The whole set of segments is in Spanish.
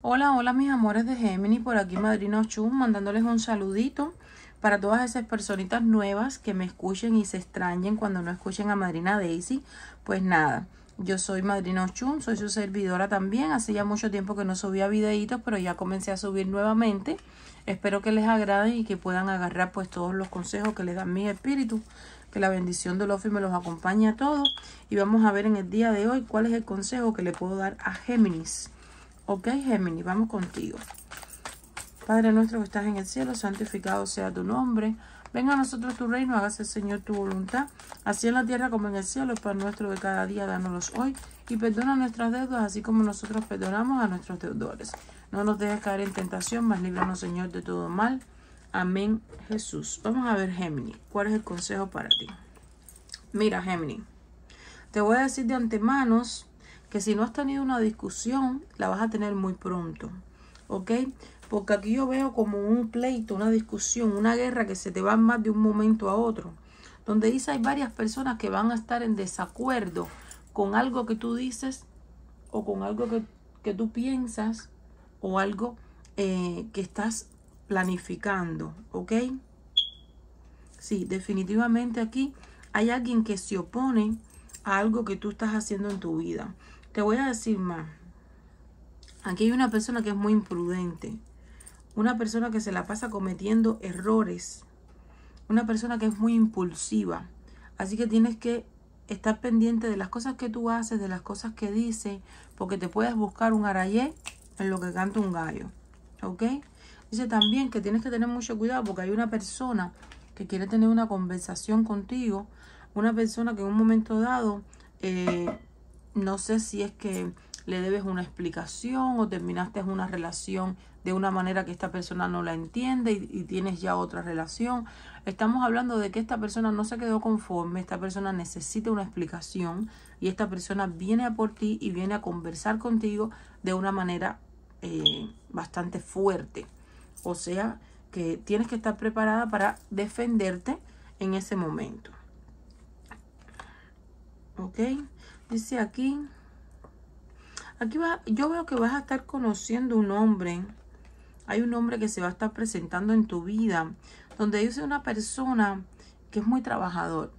Hola, hola mis amores de Géminis, por aquí Madrina Ochun, mandándoles un saludito para todas esas personitas nuevas que me escuchen y se extrañen cuando no escuchen a Madrina Daisy. Pues nada, yo soy Madrina Ochun, soy su servidora también, hace ya mucho tiempo que no subía videitos, pero ya comencé a subir nuevamente. Espero que les agrade y que puedan agarrar pues todos los consejos que les dan mi espíritu, Que la bendición de Lofi me los acompañe a todos. Y vamos a ver en el día de hoy cuál es el consejo que le puedo dar a Géminis. Ok, Gemini vamos contigo. Padre nuestro que estás en el cielo, santificado sea tu nombre. Venga a nosotros tu reino, hágase Señor tu voluntad, así en la tierra como en el cielo, el nuestro de cada día, dánoslos hoy, y perdona nuestras deudas, así como nosotros perdonamos a nuestros deudores. No nos dejes caer en tentación, mas líbranos Señor de todo mal. Amén, Jesús. Vamos a ver, Gémini. ¿cuál es el consejo para ti? Mira, Gemini te voy a decir de antemano que si no has tenido una discusión, la vas a tener muy pronto. ¿Ok? Porque aquí yo veo como un pleito, una discusión, una guerra que se te va más de un momento a otro. Donde dice hay varias personas que van a estar en desacuerdo con algo que tú dices o con algo que, tú piensas o algo eh, que estás planificando. ¿Ok? Sí, definitivamente aquí hay alguien que se opone a algo que tú estás haciendo en tu vida. Te voy a decir más. Aquí hay una persona que es muy imprudente. Una persona que se la pasa cometiendo errores. Una persona que es muy impulsiva. Así que tienes que estar pendiente de las cosas que tú haces, de las cosas que dices, porque te puedes buscar un arayé en lo que canta un gallo. ¿Ok? Dice también que tienes que tener mucho cuidado porque hay una persona que quiere tener una conversación contigo, una persona que en un momento dado eh, no sé si es que le debes una explicación o terminaste una relación de una manera que esta persona no la entiende y, tienes ya otra relación. Estamos hablando de que esta persona no se quedó conforme, esta persona necesita una explicación y esta persona viene a por ti y viene a conversar contigo de una manera eh, bastante fuerte. O sea que tienes que estar preparada para defenderte en ese momento. ¿Ok? Dice aquí, aquí va, yo veo que vas a estar conociendo un hombre. Hay un hombre que se va a estar presentando en tu vida, donde dice una persona que es muy trabajador,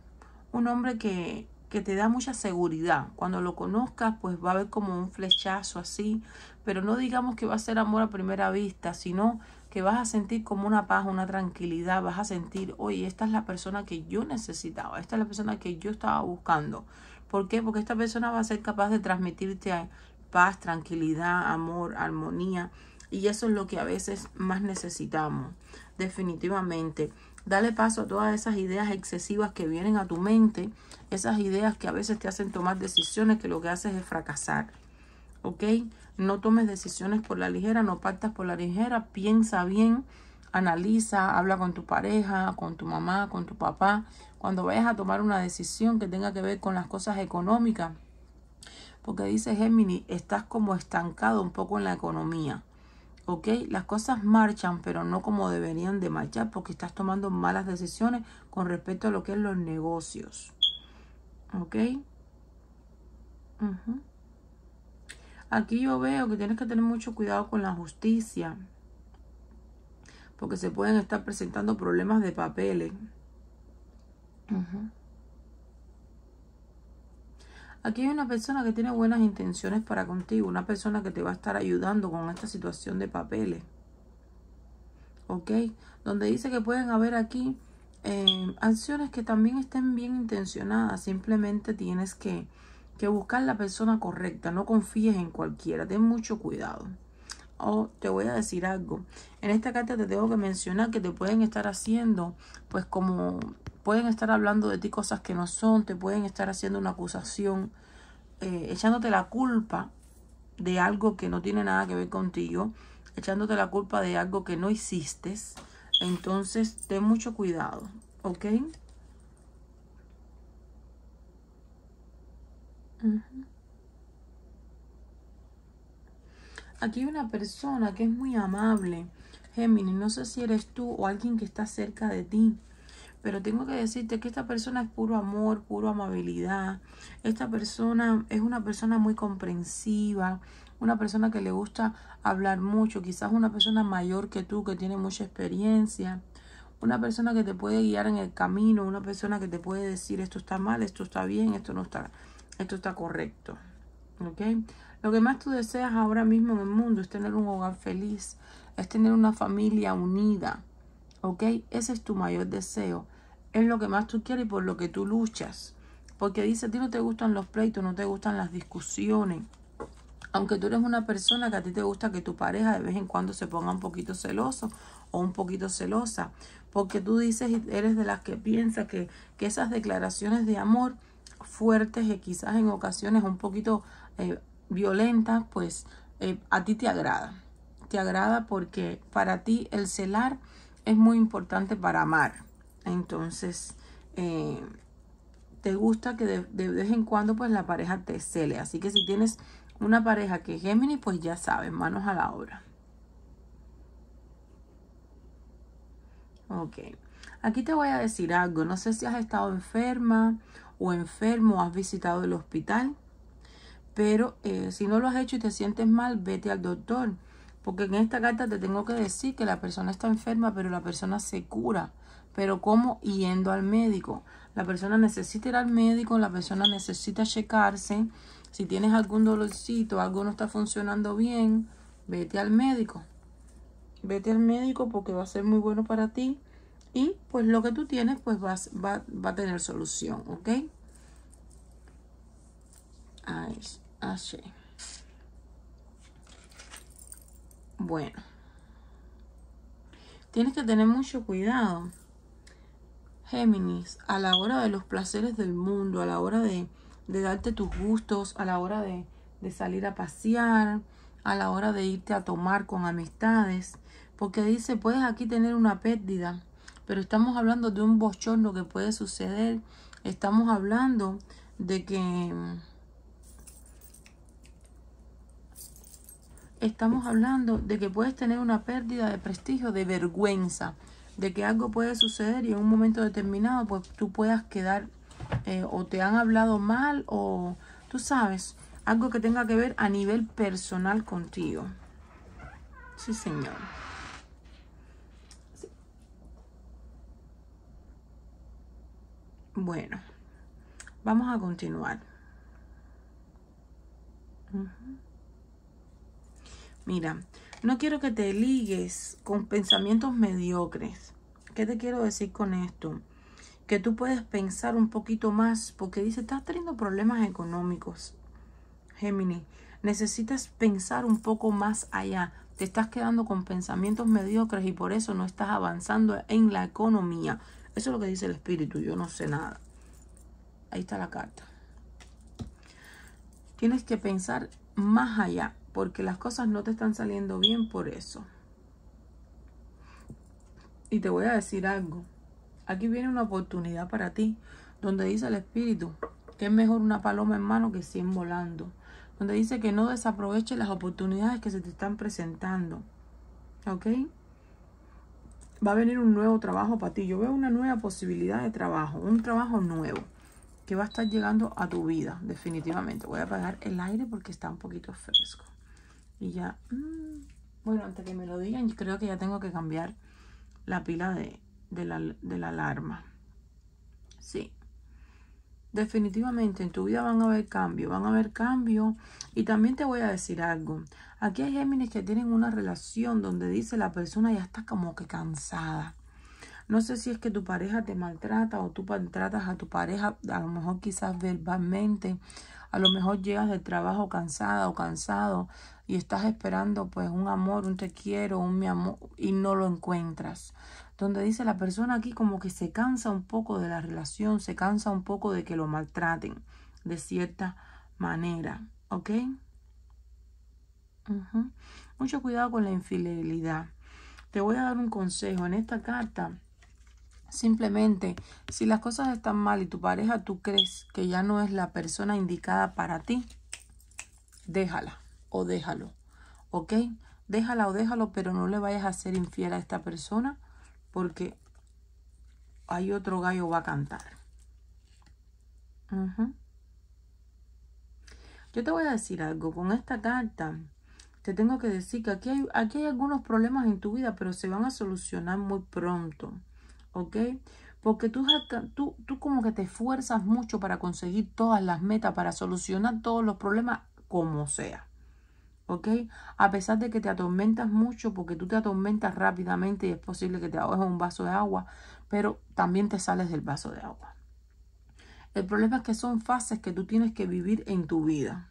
un hombre que, que te da mucha seguridad. Cuando lo conozcas, pues va a haber como un flechazo así, pero no digamos que va a ser amor a primera vista, sino que vas a sentir como una paz, una tranquilidad, vas a sentir, oye, esta es la persona que yo necesitaba, esta es la persona que yo estaba buscando. ¿Por qué? Porque esta persona va a ser capaz de transmitirte paz, tranquilidad, amor, armonía. Y eso es lo que a veces más necesitamos, definitivamente. Dale paso a todas esas ideas excesivas que vienen a tu mente, esas ideas que a veces te hacen tomar decisiones que lo que haces es fracasar. ¿Ok? No tomes decisiones por la ligera, no partas por la ligera, piensa bien analiza, habla con tu pareja, con tu mamá, con tu papá, cuando vayas a tomar una decisión que tenga que ver con las cosas económicas. Porque dice Gemini estás como estancado un poco en la economía. ¿Ok? Las cosas marchan, pero no como deberían de marchar porque estás tomando malas decisiones con respecto a lo que es los negocios. ¿Ok? Aquí yo veo que tienes que tener mucho cuidado con la justicia porque se pueden estar presentando problemas de papeles. Aquí hay una persona que tiene buenas intenciones para contigo, una persona que te va a estar ayudando con esta situación de papeles. ¿Ok? Donde dice que pueden haber aquí eh, acciones que también estén bien intencionadas, simplemente tienes que buscar la persona correcta, no confíes en cualquiera, ten mucho cuidado te voy a decir algo. En esta carta te tengo que mencionar que te pueden estar haciendo, pues como pueden estar hablando de ti cosas que no son, te pueden estar haciendo una acusación, eh, echándote la culpa de algo que no tiene nada que ver contigo, echándote la culpa de algo que no hiciste. Entonces, ten mucho cuidado, ¿ok? Aquí hay una persona que es muy amable. Géminis, no sé si eres tú o alguien que está cerca de ti. Pero tengo que decirte que esta persona es puro amor, puro amabilidad. Esta persona es una persona muy comprensiva, una persona que le gusta hablar mucho, quizás una persona mayor que tú, que tiene mucha experiencia, una persona que te puede guiar en el camino, una persona que te puede decir esto está mal, esto está bien, esto no está, esto está correcto. ¿Ok? Lo que más tú deseas ahora mismo en el mundo es tener un hogar feliz, es tener una familia unida, ¿ok? Ese es tu mayor deseo, es lo que más tú quieres y por lo que tú luchas. Porque dice, a ti no te gustan los pleitos, no te gustan las discusiones. Aunque tú eres una persona que a ti te gusta que tu pareja de vez en cuando se ponga un poquito celoso o un poquito celosa. Porque tú dices, eres de las que piensas que, esas declaraciones de amor fuertes y eh, quizás en ocasiones un poquito eh, violenta, pues eh, a ti te agrada. Te agrada porque para ti el celar es muy importante para amar. Entonces, eh, te gusta que de, vez en cuando pues la pareja te cele. Así que si tienes una pareja que es Géminis, pues ya sabes, manos a la obra. Ok, aquí te voy a decir algo. No sé si has estado enferma o enfermo, has visitado el hospital. Pero eh, si no lo has hecho y te sientes mal, vete al doctor. Porque en esta carta te tengo que decir que la persona está enferma, pero la persona se cura. Pero ¿cómo? Yendo al médico. La persona necesita ir al médico, la persona necesita checarse. Si tienes algún dolorcito, algo no está funcionando bien, vete al médico. Vete al médico porque va a ser muy bueno para ti. Y pues lo que tú tienes pues va, a tener solución, ¿ok? Ahí Así. Ah, bueno. Tienes que tener mucho cuidado. Géminis, a la hora de los placeres del mundo, a la hora de, darte tus gustos, a la hora de, de salir a pasear, a la hora de irte a tomar con amistades, porque dice, puedes aquí tener una pérdida, pero estamos hablando de un bochorno que puede suceder, estamos hablando de que estamos hablando de que puedes tener una pérdida de prestigio, de vergüenza, de que algo puede suceder y en un momento determinado pues tú puedas quedar eh, o te han hablado mal o tú sabes, algo que tenga que ver a nivel personal contigo. Sí, señor. Bueno, vamos a continuar. Mira, no quiero que te ligues con pensamientos mediocres. ¿Qué te quiero decir con esto? Que tú puedes pensar un poquito más porque dice, estás teniendo problemas económicos. Géminis, necesitas pensar un poco más allá. Te estás quedando con pensamientos mediocres y por eso no estás avanzando en la economía. Eso es lo que dice el espíritu, yo no sé nada. Ahí está la carta. Tienes que pensar más allá porque las cosas no te están saliendo bien por eso. Y te voy a decir algo. Aquí viene una oportunidad para ti, donde dice el Espíritu que es mejor una paloma en mano que 100 volando. Donde dice que no desaproveches las oportunidades que se te están presentando. ¿Ok? Va a venir un nuevo trabajo para ti. Yo veo una nueva posibilidad de trabajo, un trabajo nuevo que va a estar llegando a tu vida, definitivamente. Voy a apagar el aire porque está un poquito fresco. Y ya... Mm. bueno, antes que me lo digan, creo que ya tengo que cambiar la pila de, la, de la alarma. Sí. Definitivamente en tu vida van a haber cambios, van a haber cambios. Y también te voy a decir algo. Aquí hay Géminis que tienen una relación donde dice la persona ya está como que cansada. No sé si es que tu pareja te maltrata o tú maltratas a tu pareja, a lo mejor quizás verbalmente, a lo mejor llegas del trabajo cansada o cansado, y estás esperando pues un amor, un te quiero, un mi amor y no lo encuentras. Donde dice la persona aquí como que se cansa un poco de la relación, se cansa un poco de que lo maltraten de cierta manera, ¿ok? Mucho cuidado con la infidelidad. Te voy a dar un consejo en esta carta. Simplemente, si las cosas están mal y tu pareja tú crees que ya no es la persona indicada para ti, déjala o déjalo. ¿Ok? Déjala o déjalo, pero no le vayas a ser infiel a esta persona porque hay otro gallo va a cantar. Yo te voy a decir algo. Con esta carta te tengo que decir que aquí hay, hay algunos problemas en tu vida, pero se van a solucionar muy pronto. ¿Ok? porque tú, tú, tú, como que te esfuerzas mucho para conseguir todas las metas, para solucionar todos los problemas como sea. ¿ok? A pesar de que te atormentas mucho, porque tú te atormentas rápidamente y es posible que te ahogues un vaso de agua, pero también te sales del vaso de agua. El problema es que son fases que tú tienes que vivir en tu vida.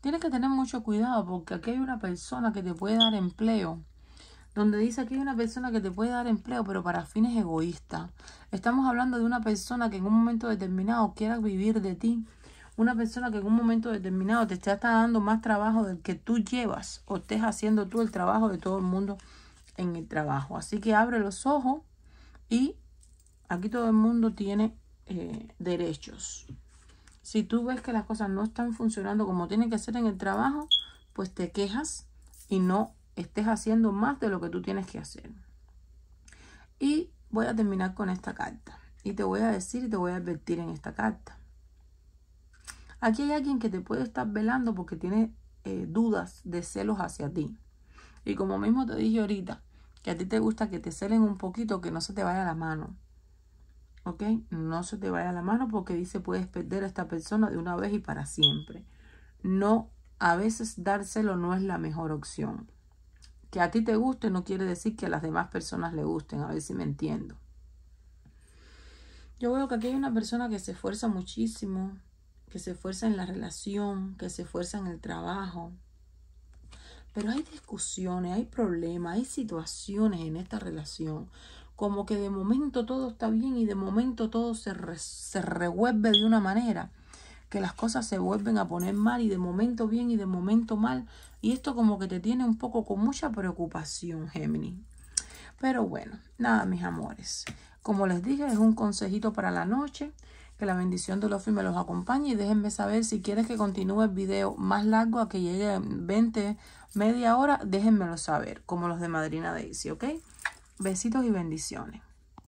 Tienes que tener mucho cuidado porque aquí hay una persona que te puede dar empleo. Donde dice aquí hay una persona que te puede dar empleo, pero para fines egoístas. Estamos hablando de una persona que en un momento determinado quiera vivir de ti una persona que en un momento determinado te está, dando más trabajo del que tú llevas o estés haciendo tú el trabajo de todo el mundo en el trabajo. Así que abre los ojos y aquí todo el mundo tiene eh, derechos. Si tú ves que las cosas no están funcionando como tienen que ser en el trabajo, pues te quejas y no estés haciendo más de lo que tú tienes que hacer. Y voy a terminar con esta carta. Y te voy a decir y te voy a advertir en esta carta. Aquí hay alguien que te puede estar velando porque tiene eh, dudas de celos hacia ti. Y como mismo te dije ahorita, que a ti te gusta que te celen un poquito, que no se te vaya la mano. ¿Ok? No se te vaya la mano porque dice puedes perder a esta persona de una vez y para siempre. No, a veces dárselo no es la mejor opción. Que a ti te guste no quiere decir que a las demás personas le gusten, a ver si me entiendo. Yo veo que aquí hay una persona que se esfuerza muchísimo, que se esfuerza en la relación, que se esfuerza en el trabajo. Pero hay discusiones, hay problemas, hay situaciones en esta relación, como que de momento todo está bien y de momento todo se, se revuelve de una manera, que las cosas se vuelven a poner mal y de momento bien y de momento mal. Y esto como que te tiene un poco con mucha preocupación, Géminis. Pero bueno, nada, mis amores. Como les dije, es un consejito para la noche. Que la bendición de Lofi me los acompañe y déjenme saber si quieres que continúe el video más largo a que llegue 20, media hora, déjenmelo saber, como los de Madrina Daisy, ¿ok? Besitos y bendiciones.